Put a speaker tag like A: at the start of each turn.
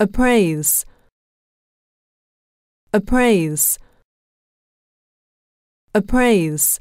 A: appraise appraise appraise